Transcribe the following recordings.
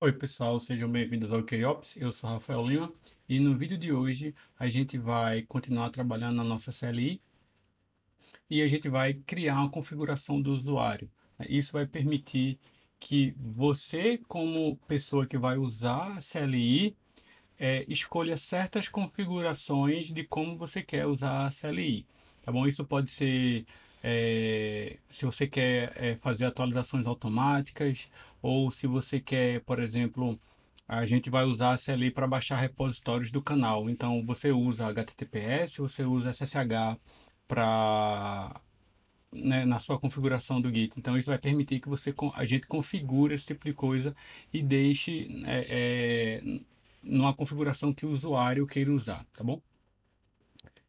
Oi pessoal, sejam bem-vindos ao KOps, eu sou Rafael Lima e no vídeo de hoje a gente vai continuar trabalhando na nossa CLI e a gente vai criar uma configuração do usuário. Isso vai permitir que você, como pessoa que vai usar a CLI, é, escolha certas configurações de como você quer usar a CLI, tá bom? Isso pode ser é, se você quer é, fazer atualizações automáticas ou se você quer, por exemplo, a gente vai usar a CLI para baixar repositórios do canal. Então você usa HTTPS, você usa SSH para né, na sua configuração do Git. Então isso vai permitir que você a gente configure esse tipo de coisa e deixe é, é, numa configuração que o usuário queira usar, tá bom?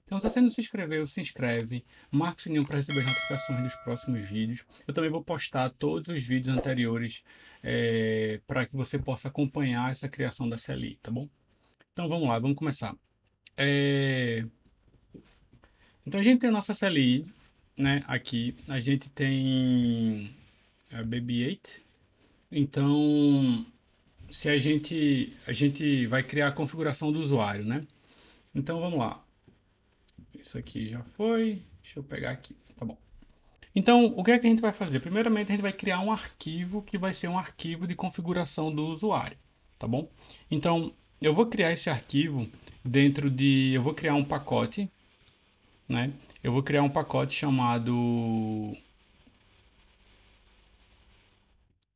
Então, se você não se inscreveu, se inscreve, marca o sininho para receber as notificações dos próximos vídeos. Eu também vou postar todos os vídeos anteriores é, para que você possa acompanhar essa criação da CLI, tá bom? Então, vamos lá, vamos começar. É... Então, a gente tem a nossa CLI, né, aqui. A gente tem a BB8. Então, se a gente, a gente vai criar a configuração do usuário, né? Então, vamos lá. Isso aqui já foi. Deixa eu pegar aqui. Tá bom. Então, o que é que a gente vai fazer? Primeiramente, a gente vai criar um arquivo que vai ser um arquivo de configuração do usuário, tá bom? Então, eu vou criar esse arquivo dentro de... Eu vou criar um pacote, né? Eu vou criar um pacote chamado...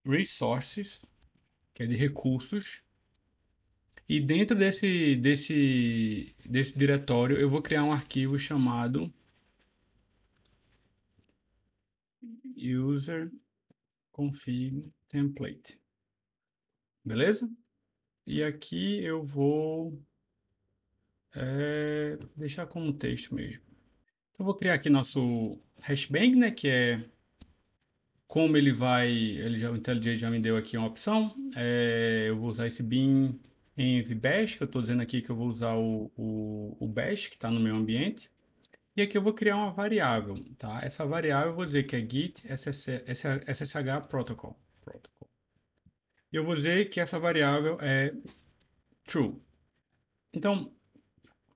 Resources, que é de recursos. E dentro desse, desse, desse diretório, eu vou criar um arquivo chamado user config template. Beleza? E aqui eu vou é, deixar como texto mesmo. Então, eu vou criar aqui nosso hashbang, né, que é como ele vai... Ele já, o IntelliJ já me deu aqui uma opção. É, eu vou usar esse bin em VBash, que eu estou dizendo aqui que eu vou usar o, o, o bash que está no meu ambiente. E aqui eu vou criar uma variável, tá? Essa variável eu vou dizer que é git SSH, SSH protocol. protocol. E eu vou dizer que essa variável é true. Então,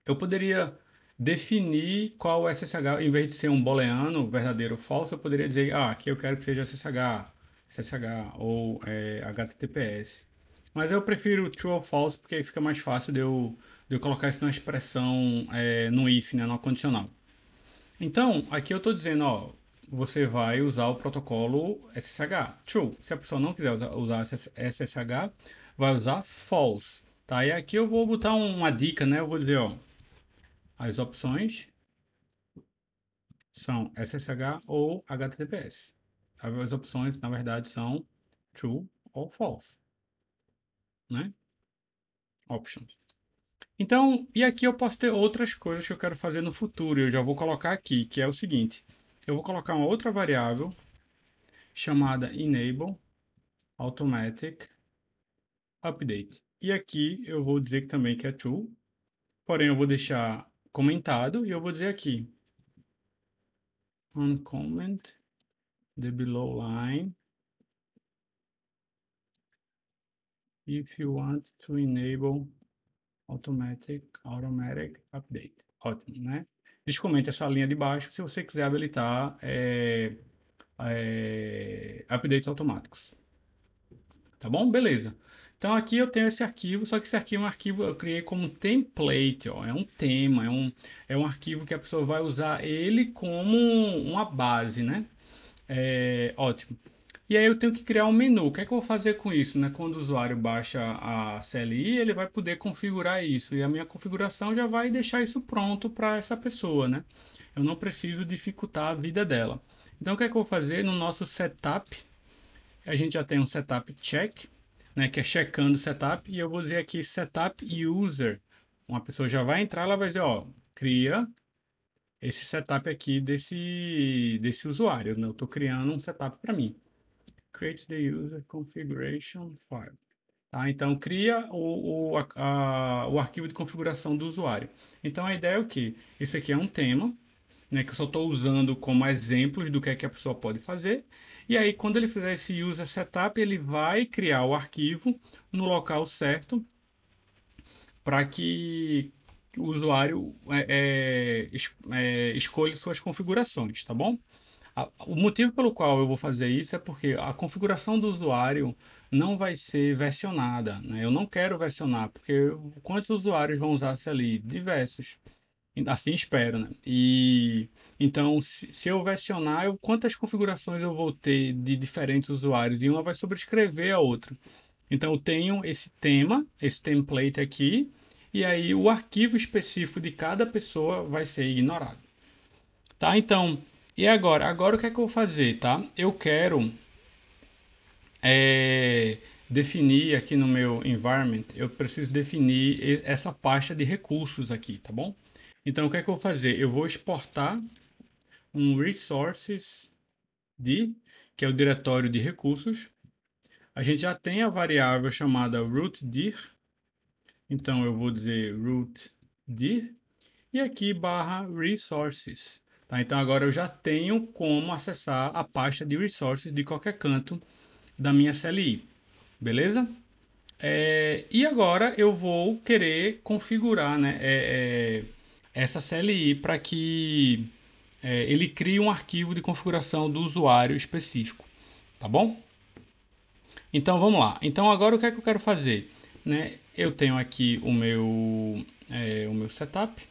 eu poderia definir qual é SSH, em vez de ser um booleano, verdadeiro ou falso, eu poderia dizer, ah, aqui eu quero que seja SSH, SSH ou é, HTTPS. Mas eu prefiro true ou false porque aí fica mais fácil de eu, de eu colocar isso na expressão é, no if, né, no condicional. Então, aqui eu estou dizendo, ó, você vai usar o protocolo SSH, true. Se a pessoa não quiser usar, usar SSH, vai usar false. Tá? E aqui eu vou botar uma dica, né? Eu vou dizer, ó, as opções são SSH ou HTTPS. As opções, na verdade, são true ou false né? Options. Então, e aqui eu posso ter outras coisas que eu quero fazer no futuro. Eu já vou colocar aqui, que é o seguinte. Eu vou colocar uma outra variável chamada enable automatic update. E aqui eu vou dizer que também que é true. Porém, eu vou deixar comentado e eu vou dizer aqui uncomment the below line if you want to enable automatic, automatic update. Ótimo, né? Descomente essa linha de baixo se você quiser habilitar é, é, updates automáticos. Tá bom? Beleza. Então aqui eu tenho esse arquivo, só que esse arquivo é um arquivo eu criei como template, ó, é um tema, é um, é um arquivo que a pessoa vai usar ele como uma base, né? É, ótimo. E aí eu tenho que criar um menu. O que é que eu vou fazer com isso? Né? Quando o usuário baixa a CLI, ele vai poder configurar isso. E a minha configuração já vai deixar isso pronto para essa pessoa. Né? Eu não preciso dificultar a vida dela. Então o que é que eu vou fazer no nosso setup? A gente já tem um setup check, né, que é checando o setup, e eu vou dizer aqui setup user. Uma pessoa já vai entrar, ela vai dizer, ó, cria esse setup aqui desse, desse usuário, né? eu estou criando um setup para mim create the user configuration file. Tá? Então, cria o, o, a, o arquivo de configuração do usuário. Então, a ideia é o que? Isso aqui é um tema, né, que eu só estou usando como exemplos do que, é que a pessoa pode fazer. E aí, quando ele fizer esse user setup, ele vai criar o arquivo no local certo para que o usuário é, é, é, escolha suas configurações, tá bom? O motivo pelo qual eu vou fazer isso é porque a configuração do usuário não vai ser versionada. Né? Eu não quero versionar, porque quantos usuários vão usar se ali? Diversos. Assim espero, né? E então, se, se eu versionar, eu, quantas configurações eu vou ter de diferentes usuários? E uma vai sobrescrever a outra. Então, eu tenho esse tema, esse template aqui, e aí o arquivo específico de cada pessoa vai ser ignorado. Tá? Então, e agora? Agora o que é que eu vou fazer, tá? Eu quero é, definir aqui no meu environment, eu preciso definir essa pasta de recursos aqui, tá bom? Então o que é que eu vou fazer? Eu vou exportar um resources de, que é o diretório de recursos. A gente já tem a variável chamada rootdir, então eu vou dizer rootdir e aqui barra resources. Tá? Então agora eu já tenho como acessar a pasta de resources de qualquer canto da minha CLI, beleza? É, e agora eu vou querer configurar né, é, é, essa CLI para que é, ele crie um arquivo de configuração do usuário específico, tá bom? Então vamos lá. Então agora o que é que eu quero fazer? Né? Eu tenho aqui o meu, é, o meu setup,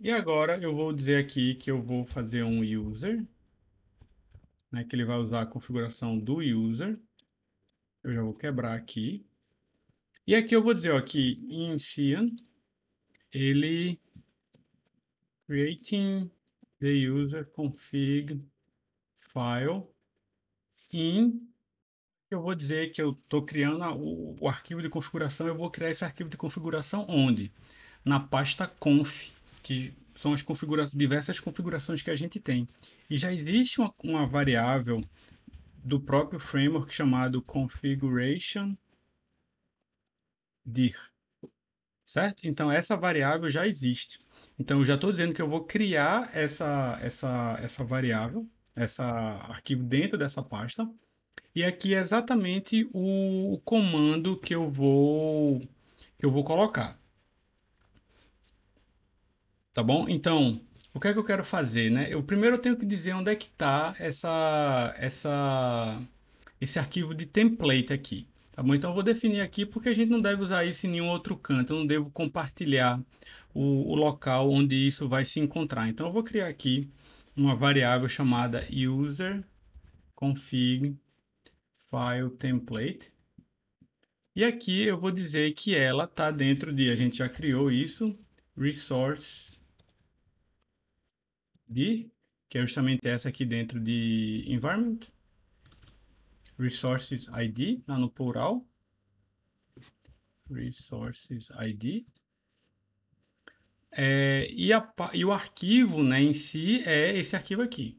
e agora eu vou dizer aqui que eu vou fazer um user, né, que ele vai usar a configuração do user. Eu já vou quebrar aqui. E aqui eu vou dizer ó, que Initian, ele creating the user config file in eu vou dizer que eu estou criando o, o, arquivo de configuração, eu vou criar esse arquivo de configuração onde? Na pasta conf que são as configura diversas configurações que a gente tem. E já existe uma, uma variável do próprio framework chamado configuration dir, certo? Então essa variável já existe. Então eu já estou dizendo que eu vou criar essa, essa, essa variável, esse arquivo dentro dessa pasta. E aqui é exatamente o, o comando que eu vou que eu vou colocar tá bom? Então, o que é que eu quero fazer, né? Eu primeiro eu tenho que dizer onde é que está essa, essa, esse arquivo de template aqui, tá bom? Então eu vou definir aqui porque a gente não deve usar isso em nenhum outro canto, eu não devo compartilhar o, o local onde isso vai se encontrar. Então eu vou criar aqui uma variável chamada user config file template e aqui eu vou dizer que ela está dentro de, a gente já criou isso, resource D, que é justamente essa aqui dentro de environment, resources ID, lá no plural, resources ID, é, e, a, e, o arquivo né, em si é esse arquivo aqui.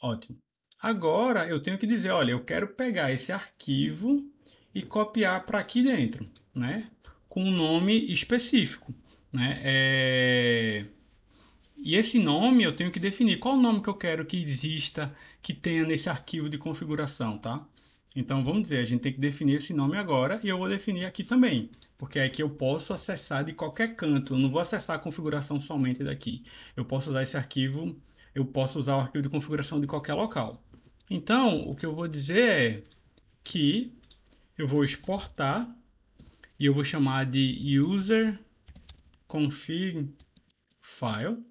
Ótimo. Agora eu tenho que dizer, olha, eu quero pegar esse arquivo e copiar para aqui dentro, né? Com um nome específico, né? É... E esse nome eu tenho que definir qual o nome que eu quero que exista, que tenha nesse arquivo de configuração, tá? Então vamos dizer, a gente tem que definir esse nome agora e eu vou definir aqui também, porque é que eu posso acessar de qualquer canto, eu não vou acessar a configuração somente daqui. Eu posso usar esse arquivo, eu posso usar o arquivo de configuração de qualquer local. Então, o que eu vou dizer é que eu vou exportar e eu vou chamar de user config file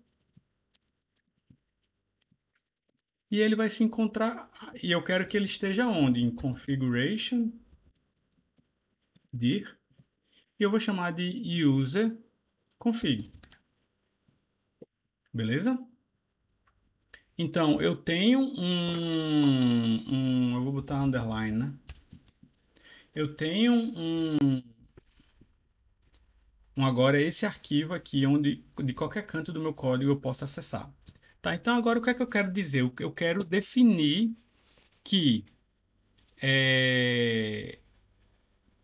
e ele vai se encontrar e eu quero que ele esteja onde em configuration dir e eu vou chamar de user config beleza então eu tenho um, um eu vou botar underline né eu tenho um, um agora esse arquivo aqui onde de qualquer canto do meu código eu posso acessar. Tá, então agora o que é que eu quero dizer? Eu quero definir que é,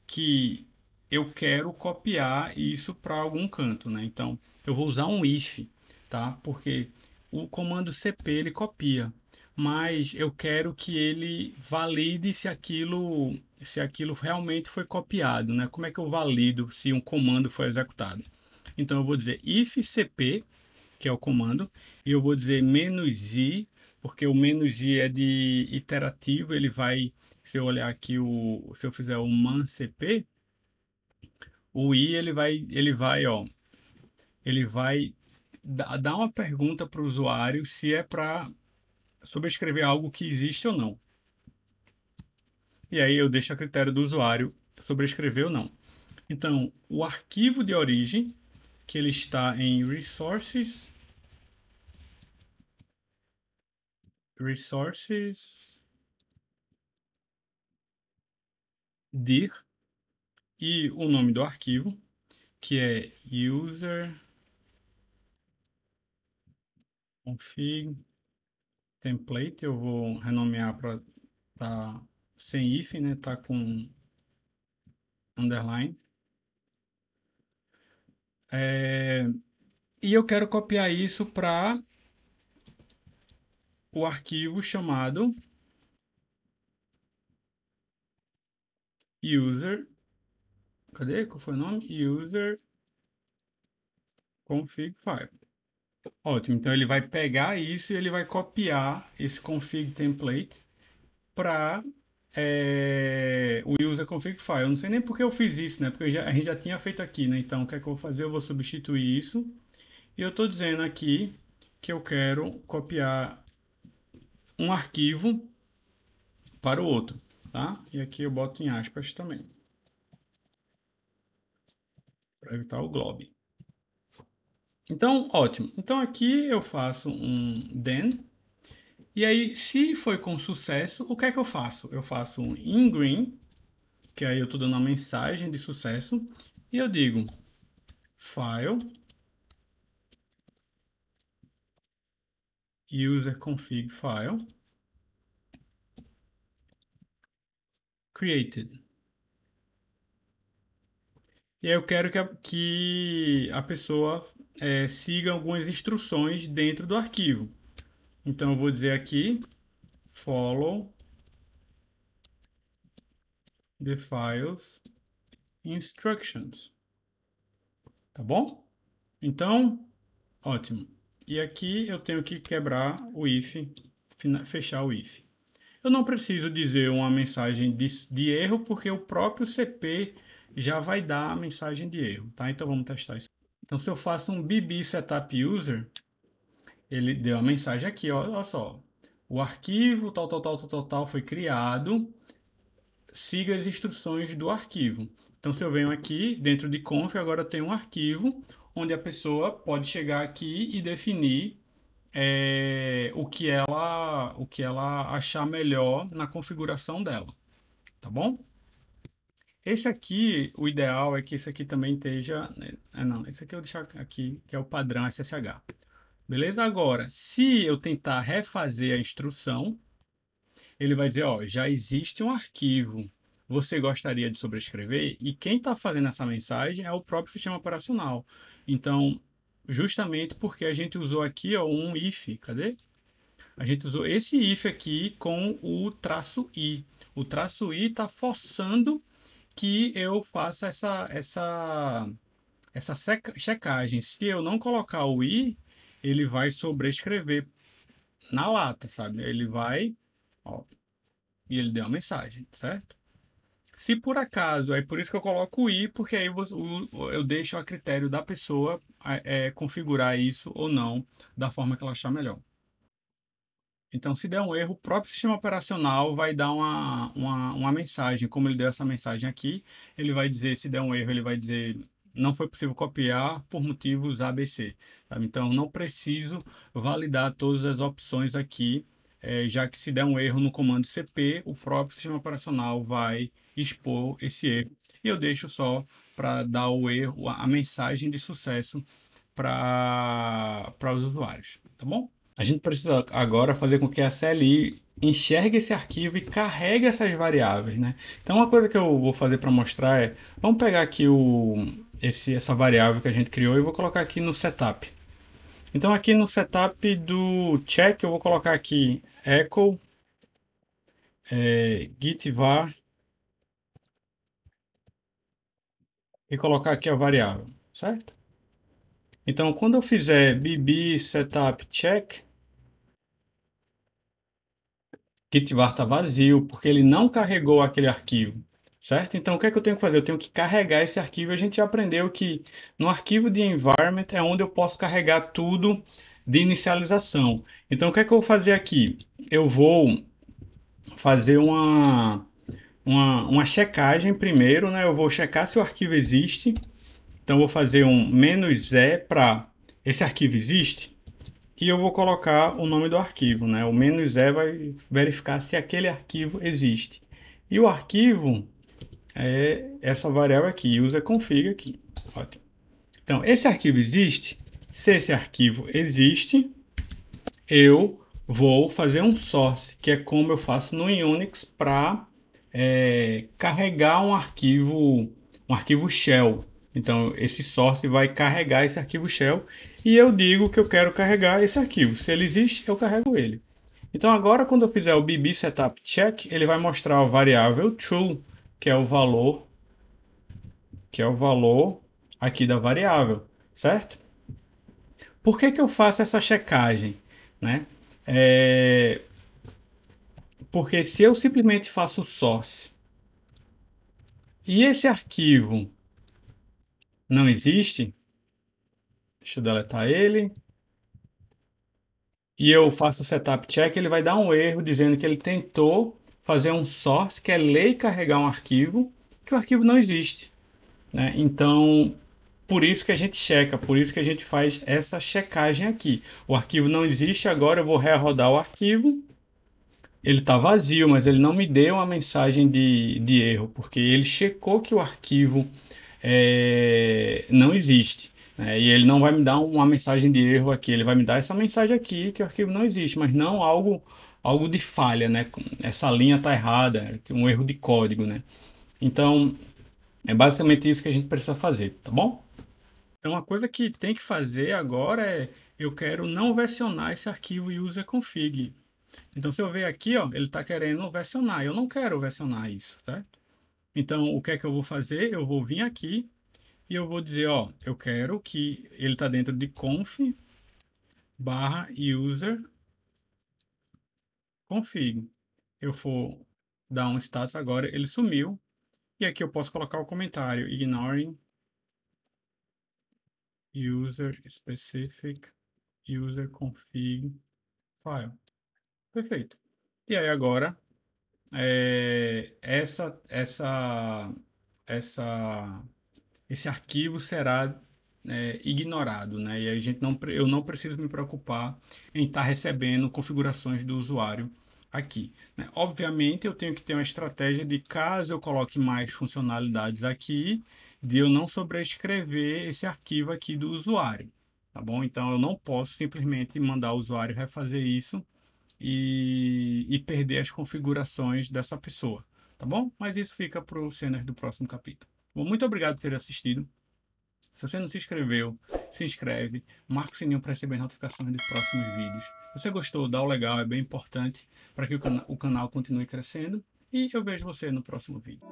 que eu quero copiar isso para algum canto, né? Então eu vou usar um if, tá? Porque o comando cp ele copia mas eu quero que ele valide se aquilo, se aquilo realmente foi copiado, né? Como é que eu valido se um comando foi executado? Então eu vou dizer if cp, que é o comando, e eu vou dizer menos "-i", porque o menos "-i" é de iterativo, ele vai, se eu olhar aqui, o, se eu fizer o man cp, o i ele vai, ele vai, ó, ele vai dar uma pergunta para o usuário se é para subscrever algo que existe ou não. E aí eu deixo a critério do usuário sobrescrever ou não. Então, o arquivo de origem, que ele está em resources, resources, dir, e o nome do arquivo, que é user config template, eu vou renomear para tá sem if, né? Tá com underline. É, e eu quero copiar isso para o arquivo chamado user. Cadê? Qual foi o nome? User config file. Ótimo, então ele vai pegar isso e ele vai copiar esse config template para é, eh, o user config file. Eu não sei nem porque eu fiz isso, né? Porque já, a gente já tinha feito aqui, né? Então, o que é que eu vou fazer? Eu vou substituir isso. E eu estou dizendo aqui que eu quero copiar um arquivo para o outro, tá? E aqui eu boto em aspas também. Para evitar o globe. Então, ótimo. Então aqui eu faço um then. E aí, se foi com sucesso, o que é que eu faço? Eu faço um in green, que aí eu estou dando uma mensagem de sucesso, e eu digo file user config file created. E aí eu quero que a, que a pessoa é, siga algumas instruções dentro do arquivo. Então eu vou dizer aqui follow the files instructions. Tá bom? Então, ótimo. E aqui eu tenho que quebrar o if, fechar o if. Eu não preciso dizer uma mensagem de, de erro, porque o próprio CP já vai dar a mensagem de erro, tá? Então vamos testar isso. Então se eu faço um bb setup user, ele deu a mensagem aqui, ó, olha só. O arquivo tal, tal, tal, tal, tal foi criado, siga as instruções do arquivo. Então se eu venho aqui, dentro de conf, agora tem um arquivo, onde a pessoa pode chegar aqui e definir é, o, que ela, o que ela achar melhor na configuração dela, tá bom? Esse aqui, o ideal é que esse aqui também esteja... Né, ah, não, esse aqui eu vou deixar aqui, que é o padrão SSH. Beleza? Agora, se eu tentar refazer a instrução, ele vai dizer, ó, já existe um arquivo. Você gostaria de sobrescrever? E quem está fazendo essa mensagem é o próprio sistema operacional. Então, justamente porque a gente usou aqui, ó, um if, cadê? A gente usou esse if aqui com o traço i. O traço i está forçando que eu faça essa, essa, essa checagem. Se eu não colocar o i, ele vai sobrescrever na lata, sabe? Ele vai, ó, e ele deu a mensagem, certo? Se por acaso, é por isso que eu coloco o i, porque aí eu deixo a critério da pessoa é, é, configurar isso ou não da forma que ela achar melhor. Então, se der um erro, o próprio sistema operacional vai dar uma, uma, uma mensagem, como ele deu essa mensagem aqui, ele vai dizer, se der um erro, ele vai dizer não foi possível copiar por motivos ABC. Sabe? Então, não preciso validar todas as opções aqui, é, já que se der um erro no comando CP, o próprio sistema operacional vai expor esse erro. E eu deixo só para dar o erro, a mensagem de sucesso para os usuários, tá bom? A gente precisa agora fazer com que a CLI enxergue esse arquivo e carregue essas variáveis, né? Então, uma coisa que eu vou fazer para mostrar é, vamos pegar aqui o, esse, essa variável que a gente criou e vou colocar aqui no setup. Então, aqui no setup do check, eu vou colocar aqui echo é, var e colocar aqui a variável, certo? Então, quando eu fizer bb setup check, Gitvar está vazio, porque ele não carregou aquele arquivo, certo? Então, o que é que eu tenho que fazer? Eu tenho que carregar esse arquivo. A gente já aprendeu que no arquivo de environment é onde eu posso carregar tudo de inicialização. Então, o que é que eu vou fazer aqui? Eu vou fazer uma, uma, uma checagem primeiro, né? Eu vou checar se o arquivo existe. Então, vou fazer um "-e para... Esse arquivo existe? e eu vou colocar o nome do arquivo, né? O menos "-e", é vai verificar se aquele arquivo existe. E o arquivo é essa é variável aqui, usa config aqui. Ótimo. Então, esse arquivo existe? Se esse arquivo existe, eu vou fazer um source, que é como eu faço no Unix para é, carregar um arquivo, um arquivo shell, então, esse source vai carregar esse arquivo shell e eu digo que eu quero carregar esse arquivo. Se ele existe, eu carrego ele. Então, agora quando eu fizer o bb setup check, ele vai mostrar a variável true, que é o valor que é o valor aqui da variável, certo? Por que, que eu faço essa checagem? Né? É... Porque se eu simplesmente faço source e esse arquivo não existe, deixa eu deletar ele, e eu faço setup check, ele vai dar um erro dizendo que ele tentou fazer um source, que é ler e carregar um arquivo, que o arquivo não existe. Né? Então, por isso que a gente checa, por isso que a gente faz essa checagem aqui. O arquivo não existe, agora eu vou rerodar o arquivo. Ele está vazio, mas ele não me deu uma mensagem de, de erro, porque ele checou que o arquivo é, não existe. Né? E ele não vai me dar uma mensagem de erro aqui, ele vai me dar essa mensagem aqui que o arquivo não existe, mas não algo, algo de falha, né? Essa linha está errada, tem um erro de código, né? Então, é basicamente isso que a gente precisa fazer, tá bom? Então, a coisa que tem que fazer agora é, eu quero não versionar esse arquivo user config. Então, se eu ver aqui, ó, ele está querendo versionar. Eu não quero versionar isso, certo? Então, o que é que eu vou fazer? Eu vou vir aqui e eu vou dizer, ó, eu quero que ele está dentro de conf barra user config. Eu for dar um status agora, ele sumiu. E aqui eu posso colocar o comentário, ignoring user specific user config file. Perfeito. E aí agora é, essa, essa, essa, esse arquivo será é, ignorado, né? E a gente não, eu não preciso me preocupar em estar tá recebendo configurações do usuário aqui. Né? Obviamente, eu tenho que ter uma estratégia de caso eu coloque mais funcionalidades aqui, de eu não sobrescrever esse arquivo aqui do usuário, tá bom? Então, eu não posso simplesmente mandar o usuário refazer isso e, e perder as configurações dessa pessoa, tá bom? Mas isso fica para o cenas do próximo capítulo. Bom, muito obrigado por ter assistido. Se você não se inscreveu, se inscreve, marca o sininho para receber notificações dos próximos vídeos. Se você gostou, dá o legal, é bem importante para que o, cana o canal continue crescendo. E eu vejo você no próximo vídeo.